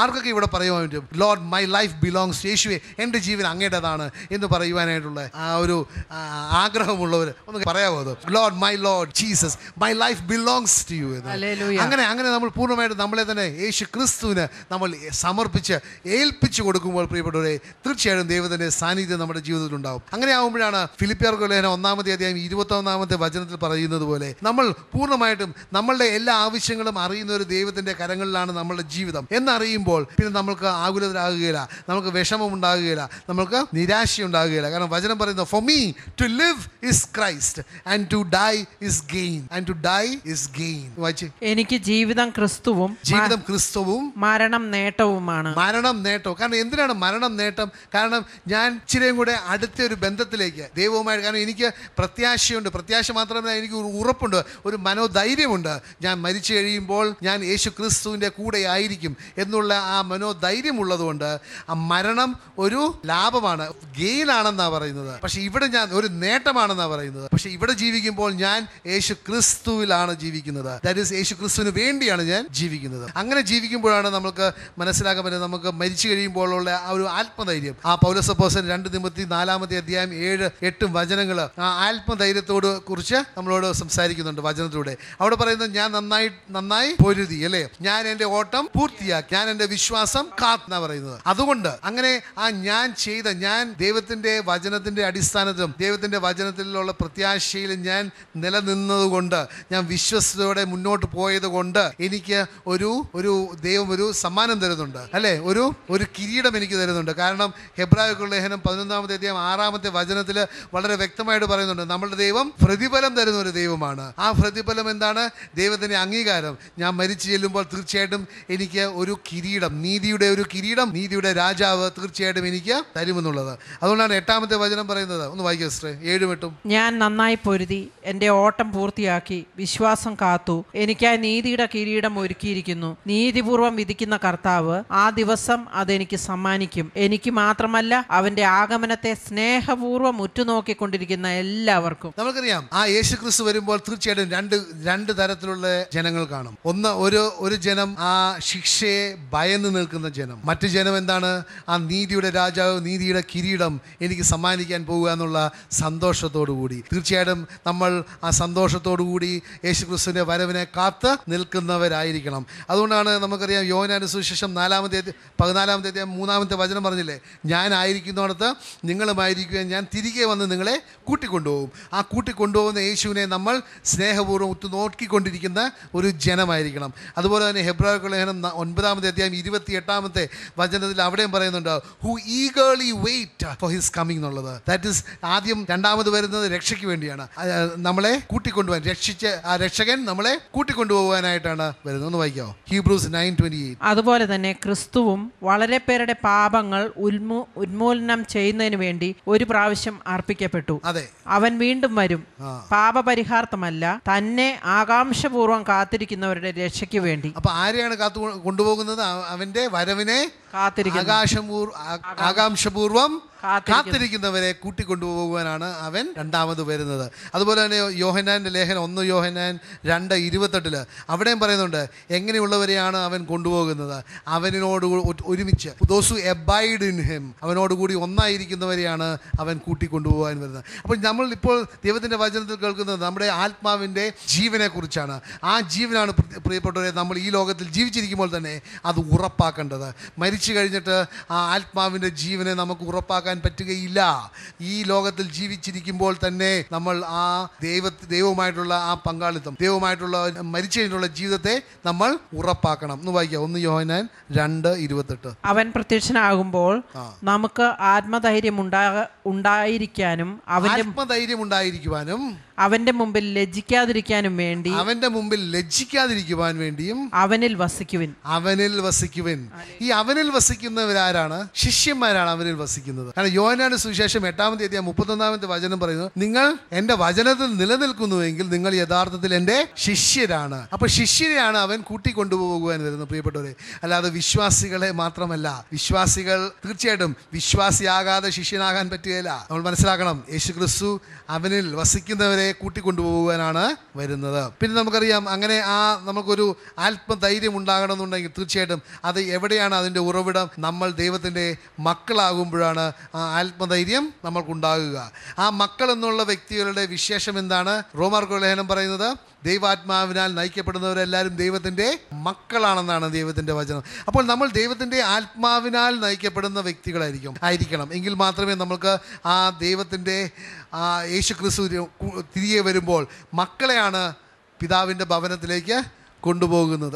ആർക്കൊക്കെ ഇവിടെ പറയുവാൻ പറ്റും ലോർഡ് മൈ ലൈഫ് ബിലോങ്സ് യേശുവെ എൻ്റെ ജീവൻ അങ്ങേടേതാണ് എന്ന് പറയുവാനായിട്ടുള്ള ആ ഒരു ആഗ്രഹമുള്ളവർ ഒന്ന് പറയാമോ അത് Lord my Lord Jesus my life belongs to you എന്ന് അങ്ങനെ അങ്ങനെ നമ്മൾ പൂർണ്ണമായിട്ട് നമ്മളെ തന്നെ യേശു ക്രിസ്തുവിന് നമ്മൾ സമർപ്പിച്ച് ഏൽപ്പിച്ചു കൊടുക്കുമ്പോൾ പ്രിയപ്പെട്ടവരെ തീർച്ചയായിട്ടും ദൈവത്തിൻ്റെ സാന്നിധ്യം നമ്മുടെ ജീവിതത്തിൽ ഉണ്ടാകും അങ്ങനെ ആകുമ്പോഴാണ് ഫിലിപ്പിയർക്ക് ലേഖനം ഒന്നാമത്തെ അധ്യായം ഇരുപത്തൊന്നാമത്തെ വചനത്തിൽ പറയുന്നത് പോലെ നമ്മൾ പൂർണ്ണമായിട്ടും നമ്മളുടെ എല്ലാ ആവശ്യങ്ങളും അറിയുന്ന ഒരു ദൈവത്തിൻ്റെ കരങ്ങളിലാണ് നമ്മളുടെ ജീവിതം എന്നറിയ അറിയുമ്പോൾ പിന്നെ നമ്മൾക്ക് ആകുലതരാകുകയില്ല നമുക്ക് വിഷമം ഉണ്ടാകുകയില്ല നമ്മൾക്ക് ഉണ്ടാകുകയില്ല കാരണം വചനം പറയുന്നത് for me to live is Christ and to die is gain and to die is gain എനിക്ക് ജീവിതം ക്രിസ്തുവും ജീവിതം ക്രിസ്തുവും മരണം നേട്ടവുമാണ് മരണം നേട്ടവും കാരണം എന്തിനാണ് മരണം നേട്ടം കാരണം ഞാൻ ഇച്ചിരിയും കൂടെ അടുത്ത ഒരു ബന്ധത്തിലേക്ക് ദൈവവുമായി കാരണം എനിക്ക് പ്രത്യാശയുണ്ട് പ്രത്യാശ മാത്രമല്ല എനിക്ക് ഒരു ഉറപ്പുണ്ട് ഒരു മനോധൈര്യമുണ്ട് ഞാൻ മരിച്ചു കഴിയുമ്പോൾ ഞാൻ യേശു ക്രിസ്തുവിന്റെ കൂടെ ആയിരിക്കും എന്ന് എന്നുള്ള ആ മനോധൈര്യം ഉള്ളതുകൊണ്ട് ആ മരണം ഒരു ലാഭമാണ് ഗെയിൻ ഗെയിനാണെന്നാണ് പറയുന്നത് പക്ഷെ ഇവിടെ ഞാൻ ഒരു നേട്ടമാണെന്നാണ് പറയുന്നത് പക്ഷെ ഇവിടെ ജീവിക്കുമ്പോൾ ഞാൻ യേശു ക്രിസ്തുവിലാണ് ജീവിക്കുന്നത് ദാറ്റ് ഈസ് യേശു ക്രിസ്തുവിന് വേണ്ടിയാണ് ഞാൻ ജീവിക്കുന്നത് അങ്ങനെ ജീവിക്കുമ്പോഴാണ് നമുക്ക് മനസ്സിലാക്കാൻ പറ്റുന്നത് നമുക്ക് മരിച്ചു കഴിയുമ്പോഴുള്ള ആ ഒരു ആത്മധൈര്യം ആ പൗലസപ്പോസൻ രണ്ട് നിമിത്തി നാലാമത്തെ അധ്യായം ഏഴ് എട്ടും വചനങ്ങൾ ആ ആത്മധൈര്യത്തോട് കുറിച്ച് നമ്മളോട് സംസാരിക്കുന്നുണ്ട് വചനത്തിലൂടെ അവിടെ പറയുന്നത് ഞാൻ നന്നായി നന്നായി പൊരുതി അല്ലേ ഞാൻ എൻ്റെ ഓട്ടം പൂർത്തിയാക്കി ഞാൻ ഞാൻ എൻ്റെ വിശ്വാസം കാത്തെന്നാ പറയുന്നത് അതുകൊണ്ട് അങ്ങനെ ആ ഞാൻ ചെയ്ത ഞാൻ ദൈവത്തിൻ്റെ വചനത്തിൻ്റെ അടിസ്ഥാനത്തിലും ദൈവത്തിൻ്റെ വചനത്തിലുള്ള പ്രത്യാശയിൽ ഞാൻ നിലനിന്നതുകൊണ്ട് ഞാൻ വിശ്വസ്തയോടെ മുന്നോട്ട് പോയത് കൊണ്ട് എനിക്ക് ഒരു ഒരു ദൈവം ഒരു സമ്മാനം തരുന്നുണ്ട് അല്ലേ ഒരു ഒരു കിരീടം എനിക്ക് തരുന്നുണ്ട് കാരണം ഹെബ്രാഹിക്കുള്ള ലേഖനം പതിനൊന്നാമത്തെ അധ്യായം ആറാമത്തെ വചനത്തിൽ വളരെ വ്യക്തമായിട്ട് പറയുന്നുണ്ട് നമ്മുടെ ദൈവം പ്രതിഫലം തരുന്ന ഒരു ദൈവമാണ് ആ പ്രതിഫലം എന്താണ് ദൈവത്തിൻ്റെ അംഗീകാരം ഞാൻ മരിച്ചു ചെല്ലുമ്പോൾ തീർച്ചയായിട്ടും എനിക്ക് ഒരു കിരീടം നീതിയുടെ ഒരു കിരീടം നീതിയുടെ രാജാവ് തീർച്ചയായിട്ടും എനിക്ക് തരുമെന്നുള്ളത് അതുകൊണ്ടാണ് എട്ടാമത്തെ വചനം പറയുന്നത് ഒന്ന് വായിക്കാം സിസ്റ്റർ ഏഴും എട്ടും ഞാൻ നന്നായി പൊരുതി എന്റെ ഓട്ടം പൂർത്തിയാക്കി വിശ്വാസം കാത്തു ആ നീതിയുടെ കിരീടം ഒരുക്കിയിരിക്കുന്നു നീതിപൂർവം വിധിക്കുന്ന കർത്താവ് ആ ദിവസം അതെനിക്ക് സമ്മാനിക്കും എനിക്ക് മാത്രമല്ല അവന്റെ ആഗമനത്തെ സ്നേഹപൂർവ്വം ഉറ്റുനോക്കിക്കൊണ്ടിരിക്കുന്ന എല്ലാവർക്കും നമുക്കറിയാം ആ യേശു ക്രിസ്തു വരുമ്പോൾ തീർച്ചയായിട്ടും രണ്ട് രണ്ട് തരത്തിലുള്ള ജനങ്ങൾ കാണും ഒന്ന് ഒരു ഒരു ജനം ആ ശിക്ഷയെ ഭയന്ന് നിൽക്കുന്ന ജനം മറ്റു ജനം എന്താണ് ആ നീതിയുടെ രാജാവ് നീതിയുടെ കിരീടം എനിക്ക് സമ്മാനിക്കാൻ പോകുക എന്നുള്ള സന്തോഷത്തോടുകൂടി തീർച്ചയായിട്ടും നമ്മൾ ആ സന്തോഷത്തോടുകൂടി യേശുക്രിസ്തുവിൻ്റെ വരവിനെ കാത്ത് നിൽക്കുന്നവരായിരിക്കണം അതുകൊണ്ടാണ് നമുക്കറിയാം യോനാനു സുശേഷം നാലാമത്തെ പതിനാലാമത്തെ അധ്യായം മൂന്നാമത്തെ വചനം പറഞ്ഞില്ലേ ഞാനായിരിക്കുന്നിടത്ത് നിങ്ങളുമായിരിക്കുകയും ഞാൻ തിരികെ വന്ന് നിങ്ങളെ കൂട്ടിക്കൊണ്ടുപോകും ആ കൂട്ടിക്കൊണ്ടുപോകുന്ന യേശുവിനെ നമ്മൾ സ്നേഹപൂർവ്വം ഒത്തു നോക്കിക്കൊണ്ടിരിക്കുന്ന ഒരു ജനമായിരിക്കണം അതുപോലെ തന്നെ ഹെബ്രാ ലേഖനം ഒൻപതാമത്തെ അധ്യായം ഇരുപത്തി എട്ടാമത്തെ വചനത്തിൽ അവിടെയും പറയുന്നുണ്ട് who eagerly wait for his coming എന്നുള്ളത് ദാറ്റ് ഇസ് ആദ്യം രണ്ടാമത് വരുന്നത് രക്ഷയ്ക്ക് വേണ്ടിയാണ് നമ്മളെ കൂട്ടിക്കൊണ്ടുപോകാൻ രക്ഷിച്ച് ആ രക്ഷകൻ നമ്മളെ കൂട്ടിക്കൊണ്ടുപോകാനായിട്ടാണ് വരുന്നത് ഒന്ന് വായിക്കാമോ ഹീബ്രൂസ് നയൻ ട്വന്റി അതുപോലെ തന്നെ ക്രിസ്തുവും വളരെ പേരുടെ പാപങ്ങൾ ഉന്മൂലനം ചെയ്യുന്നതിന് വേണ്ടി ഒരു പ്രാവശ്യം അർപ്പിക്കപ്പെട്ടു അതെ അവൻ വീണ്ടും വരും പാപപരിഹാർത്ഥമല്ല തന്നെ ആകാംക്ഷപൂർവ്വം കാത്തിരിക്കുന്നവരുടെ രക്ഷയ്ക്ക് വേണ്ടി അപ്പൊ ആരെയാണ് കാത്തു കൊണ്ടുപോകുന്നത് അവൻ്റെ വരവിനെ ആകാശപൂർ ആകാംക്ഷപൂർവം കാത്തിരിക്കുന്നവരെ കൂട്ടിക്കൊണ്ടുപോകുവാനാണ് അവൻ രണ്ടാമത് വരുന്നത് അതുപോലെ തന്നെ യോഹനാൻ്റെ ലേഖനം ഒന്ന് യോഹനാൻ രണ്ട് ഇരുപത്തെട്ടിൽ അവിടെയും പറയുന്നുണ്ട് എങ്ങനെയുള്ളവരെയാണ് അവൻ കൊണ്ടുപോകുന്നത് അവനോട് ഒരുമിച്ച് ദോസു എബൈഡ് ഇൻ ഹിം അവനോടുകൂടി ഒന്നായിരിക്കുന്നവരെയാണ് അവൻ കൂട്ടിക്കൊണ്ടുപോകാൻ വരുന്നത് അപ്പോൾ നമ്മൾ ഇപ്പോൾ ദൈവത്തിൻ്റെ വചനത്തിൽ കേൾക്കുന്നത് നമ്മുടെ ആത്മാവിൻ്റെ ജീവനെക്കുറിച്ചാണ് ആ ജീവനാണ് പ്രിയപ്പെട്ടവരെ നമ്മൾ ഈ ലോകത്തിൽ ജീവിച്ചിരിക്കുമ്പോൾ തന്നെ അത് ഉറപ്പാക്കേണ്ടത് മരിച്ചു കഴിഞ്ഞിട്ട് ആ ആത്മാവിൻ്റെ ജീവനെ നമുക്ക് ഉറപ്പാക്കാൻ മനസ്സിലാക്കാൻ പറ്റുകയില്ല ഈ ലോകത്തിൽ ജീവിച്ചിരിക്കുമ്പോൾ തന്നെ നമ്മൾ ആ ദൈവ ദൈവവുമായിട്ടുള്ള ആ പങ്കാളിത്തം ദൈവമായിട്ടുള്ള മരിച്ചു കഴിഞ്ഞിട്ടുള്ള ജീവിതത്തെ നമ്മൾ ഉറപ്പാക്കണം എന്ന് വായിക്കുക ഒന്ന് യോഹനാൻ രണ്ട് ഇരുപത്തെട്ട് അവൻ പ്രത്യക്ഷനാകുമ്പോൾ നമുക്ക് ആത്മധൈര്യം ഉണ്ടായിരിക്കാനും അവന്റെ ആത്മധൈര്യം ഉണ്ടായിരിക്കുവാനും അവന്റെ മുമ്പിൽ ലജ്ജിക്കാതിരിക്കാനും വേണ്ടി അവന്റെ മുമ്പിൽ ലജ്ജിക്കാതിരിക്കുവാൻ വേണ്ടിയും അവനിൽ വസിക്കുവിൻ അവനിൽ വസിക്കുവിൻ ഈ അവനിൽ വസിക്കുന്നവരാരാണ് ശിഷ്യന്മാരാണ് അവനിൽ വസിക്കുന്നത് ആണ് യോനാണ് സുവിശേഷം എട്ടാമത്തെ എത്തിയ മുപ്പത്തൊന്നാമത്തെ വചനം പറയുന്നു നിങ്ങൾ എൻ്റെ വചനത്തിൽ നിലനിൽക്കുന്നുവെങ്കിൽ നിങ്ങൾ യഥാർത്ഥത്തിൽ എൻ്റെ ശിഷ്യരാണ് അപ്പോൾ ശിഷ്യരെയാണ് അവൻ കൂട്ടിക്കൊണ്ടുപോകുവാൻ വരുന്നത് പ്രിയപ്പെട്ടവരെ അല്ലാതെ വിശ്വാസികളെ മാത്രമല്ല വിശ്വാസികൾ തീർച്ചയായിട്ടും വിശ്വാസിയാകാതെ ശിഷ്യനാകാൻ പറ്റുകയില്ല നമ്മൾ മനസ്സിലാക്കണം യേശു ക്രിസ്തു അവനിൽ വസിക്കുന്നവരെ കൂട്ടിക്കൊണ്ടുപോകുവാനാണ് വരുന്നത് പിന്നെ നമുക്കറിയാം അങ്ങനെ ആ നമുക്കൊരു ആത്മധൈര്യം ഉണ്ടാകണമെന്നുണ്ടെങ്കിൽ തീർച്ചയായിട്ടും അത് എവിടെയാണ് അതിൻ്റെ ഉറവിടം നമ്മൾ ദൈവത്തിൻ്റെ മക്കളാകുമ്പോഴാണ് ആത്മധൈര്യം നമ്മൾക്കുണ്ടാകുക ആ മക്കൾ എന്നുള്ള വ്യക്തികളുടെ വിശേഷം എന്താണ് റോമാർ ലേഖനം പറയുന്നത് ദൈവാത്മാവിനാൽ നയിക്കപ്പെടുന്നവരെല്ലാവരും ദൈവത്തിൻ്റെ മക്കളാണെന്നാണ് ദൈവത്തിൻ്റെ വചനം അപ്പോൾ നമ്മൾ ദൈവത്തിൻ്റെ ആത്മാവിനാൽ നയിക്കപ്പെടുന്ന വ്യക്തികളായിരിക്കും ആയിരിക്കണം എങ്കിൽ മാത്രമേ നമുക്ക് ആ ദൈവത്തിൻ്റെ യേശു ക്രിസ്തു തിരികെ വരുമ്പോൾ മക്കളെയാണ് പിതാവിൻ്റെ ഭവനത്തിലേക്ക് കൊണ്ടുപോകുന്നത്